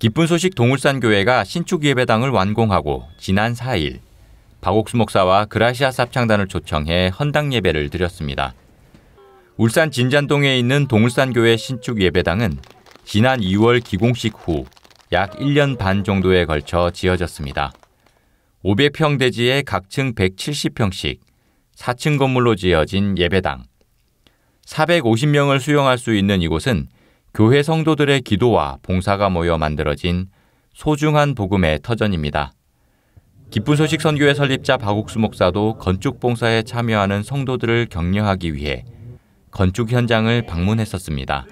기쁜 소식 동울산교회가 신축 예배당을 완공하고 지난 4일 박옥수 목사와 그라시아 삽창단을 초청해 헌당 예배를 드렸습니다. 울산 진잔동에 있는 동울산교회 신축 예배당은 지난 2월 기공식 후 약 1년 반 정도에 걸쳐 지어졌습니다. 500평 대지에 각층 170평씩 4층 건물로 지어진 예배당. 450명을 수용할 수 있는 이곳은 교회 성도들의 기도와 봉사가 모여 만들어진 소중한 복음의 터전입니다. 기쁜 소식 선교회 설립자 박옥수 목사도 건축 봉사에 참여하는 성도들을 격려하기 위해 건축 현장을 방문했었습니다.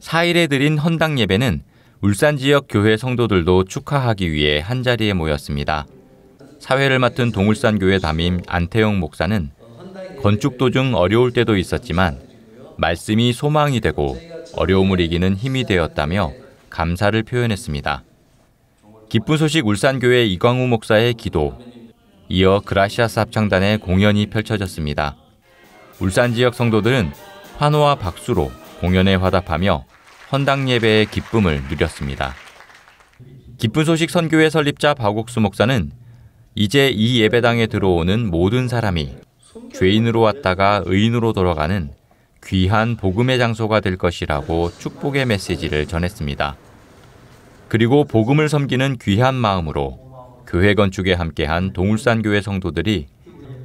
4일에 드린 헌당 예배는 울산 지역 교회 성도들도 축하하기 위해 한자리에 모였습니다. 사회를 맡은 동울산교회 담임 안태용 목사는 건축 도중 어려울 때도 있었지만 말씀이 소망이 되고 어려움을 이기는 힘이 되었다며 감사를 표현했습니다. 기쁜 소식 울산교회 이광우 목사의 기도, 이어 그라시아스 합창단의 공연이 펼쳐졌습니다. 울산 지역 성도들은 환호와 박수로 공연에 화답하며 헌당 예배의 기쁨을 누렸습니다. 기쁜 소식 선교회 설립자 박옥수 목사는 이제 이 예배당에 들어오는 모든 사람이 죄인으로 왔다가 의인으로 돌아가는 귀한 복음의 장소가 될 것이라고 축복의 메시지를 전했습니다. 그리고 복음을 섬기는 귀한 마음으로 교회 건축에 함께한 동울산 교회 성도들이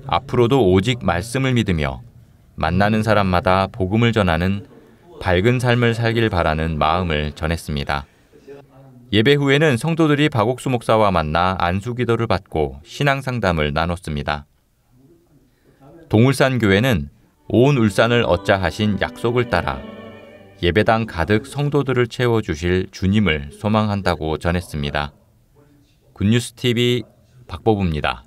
앞으로도 오직 말씀을 믿으며 만나는 사람마다 복음을 전하는 밝은 삶을 살길 바라는 마음을 전했습니다. 예배 후에는 성도들이 박옥수 목사와 만나 안수 기도를 받고 신앙 상담을 나눴습니다. 동울산 교회는 온 울산을 얻자 하신 약속을 따라 예배당 가득 성도들을 채워 주실 주님을 소망한다고 전했습니다. 굿뉴스 TV 박보부입니다.